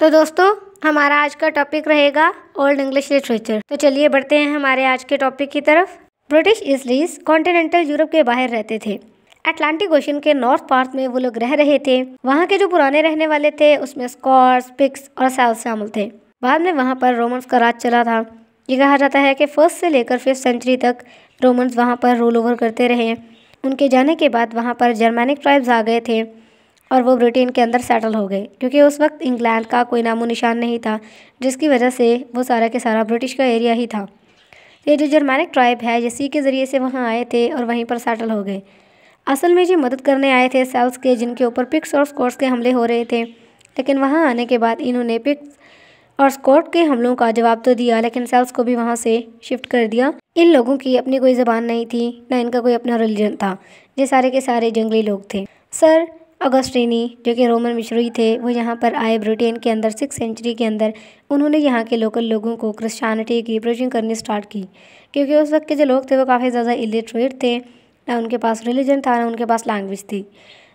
तो दोस्तों हमारा आज का टॉपिक रहेगा ओल्ड इंग्लिश लिटरेचर तो चलिए बढ़ते हैं हमारे आज के टॉपिक की तरफ ब्रिटिश इसलीस कॉन्टिनेंटल यूरोप के बाहर रहते थे अटलांटिक ओशन के नॉर्थ पार्ट में वो लोग रह रहे थे वहाँ के जो पुराने रहने वाले थे उसमें स्कॉर्स पिक्स और सैल शामिल थे बाद में वहाँ पर रोमन्स का राज चला था ये कहा जाता है कि फर्स्ट से लेकर फिफ्थ सेंचुरी तक रोमन्स वहाँ पर रोल ओवर करते रहे उनके जाने के बाद वहाँ पर जर्मैनिक ट्राइब्स आ गए थे और वो ब्रिटेन के अंदर सेटल हो गए क्योंकि उस वक्त इंग्लैंड का कोई नामो निशान नहीं था जिसकी वजह से वो सारा के सारा ब्रिटिश का एरिया ही था ये जो जर्मैनिक ट्राइब है ये सी के ज़रिए से वहाँ आए थे और वहीं पर सेटल हो गए असल में ये मदद करने आए थे सेल्स के जिनके ऊपर पिक्स और स्कोर्स के हमले हो रहे थे लेकिन वहाँ आने के बाद इन्होंने पिक्स और स्कॉट के हमलों का जवाब तो दिया लेकिन सेल्स को भी वहाँ से शिफ्ट कर दिया इन लोगों की अपनी कोई ज़बान नहीं थी ना इनका कोई अपना रिलीजन था ये सारे के सारे जंगली लोग थे सर अगस्टिनी जो कि रोमन मिश्री थे वो यहाँ पर आए ब्रिटेन के अंदर सिक्स सेंचुरी के अंदर उन्होंने यहाँ के लोकल लोगों को क्रिश्चानिटी की प्रोचिंग करनी स्टार्ट की क्योंकि उस वक्त के जो लोग थे वो काफ़ी ज़्यादा इलिटरेट थे ना उनके पास रिलीजन था ना उनके पास लैंग्वेज थी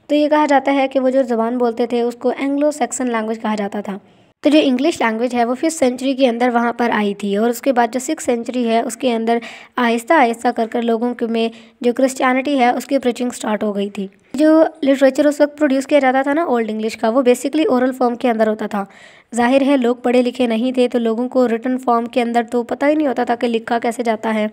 तो ये कहा जाता है कि वो जो ज़बान बोलते थे उसको एंग्लो सैक्सन लैंग्वेज कहा जाता था तो जो इंग्लिश लैंग्वेज है वो फिफ्थ सेंचुरी के अंदर वहाँ पर आई थी और उसके बाद जो सिक्स सेंचुरी है उसके अंदर आहिस्ता आहिस्ता कर कर लोगों के में जो क्रिश्चियनिटी है उसकी प्रचिंग स्टार्ट हो गई थी जो लिटरेचर उस वक्त प्रोड्यूस किया जाता था ना ओल्ड इंग्लिश का वो बेसिकली ओरल फॉर्म के अंदर होता था जाहिर है लोग पढ़े लिखे नहीं थे तो लोगों को रिटर्न फॉर्म के अंदर तो पता ही नहीं होता था कि लिखा कैसे जाता है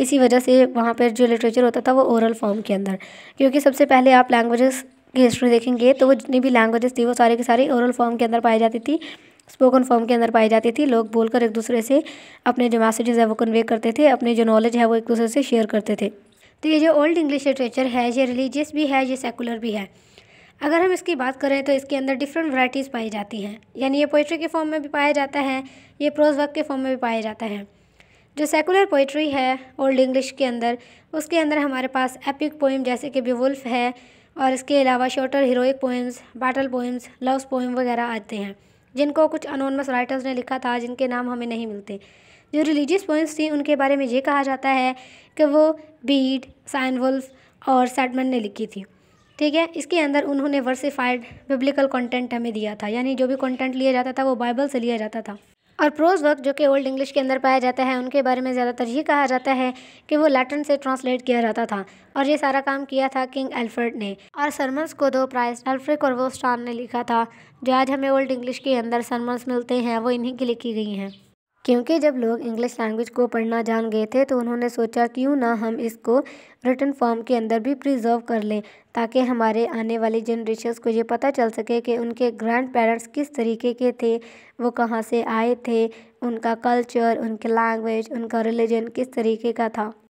इसी वजह से वहाँ पर जो लिटरेचर होता था वो ओरल फॉर्म के अंदर क्योंकि सबसे पहले आप लैंग्वेजेस की हिस्ट्री देखेंगे तो वो जितनी भी लैंग्वेजेस थी वो सारे के सारे ओरल फॉर्म के अंदर पाई जाती थी स्पोकन फॉर्म के अंदर पाई जाती थी लोग बोलकर एक दूसरे से अपने जो मैसेजेस है वो कन्वे करते थे अपने जो नॉलेज है वो एक दूसरे से शेयर करते थे तो ये जो ओल्ड इंग्लिश लिटरेचर है ये रिलीजियस भी है ये सेकुलर भी है अगर हम इसकी बात करें तो इसके अंदर डिफरेंट वैराइटीज़ पाई जाती हैं यानी ये पोइट्री के फॉर्म में भी पाया जाता है ये प्रोज वर्क के फॉर्म में भी पाया जाता है जो सेकुलर पोइट्री है ओल्ड इंग्लिश के अंदर उसके अंदर हमारे पास एपिक पोइम जैसे कि बिवुल्फ है और इसके अलावा shorter heroic poems battle poems loves poem वगैरह आते हैं जिनको कुछ अनोनमस राइटर्स ने लिखा था जिनके नाम हमें नहीं मिलते जो रिलीजियस पोइम्स थी उनके बारे में ये कहा जाता है कि वो बीड साइनवुल्फ और सैडमन ने लिखी थी ठीक है इसके अंदर उन्होंने वर्सिफाइड बिब्लिकल कंटेंट हमें दिया था यानी जो भी कंटेंट लिया जाता था वो बाइबल से लिया जाता था और प्रोज वर्क जो कि ओल्ड इंग्लिश के अंदर पाया जाता है उनके बारे में ज़्यादातर ये कहा जाता है कि वो लैटिन से ट्रांसलेट किया जाता था और ये सारा काम किया था किंग एल्फर्ड ने और सरमन्स को दो प्राइस एल्फ्रिक और वो स्टार ने लिखा था जो आज हमें ओल्ड इंग्लिश के अंदर सरमन्स मिलते हैं वो इन्हीं की लिखी गई हैं क्योंकि जब लोग इंग्लिश लैंग्वेज को पढ़ना जान गए थे तो उन्होंने सोचा क्यों ना हम इसको रिटर्न फॉर्म के अंदर भी प्रिजर्व कर लें ताकि हमारे आने वाली जनरेशन को ये पता चल सके कि उनके ग्रैंड पेरेंट्स किस तरीके के थे वो कहाँ से आए थे उनका कल्चर उनकी लैंग्वेज उनका रिलीजन किस तरीके का था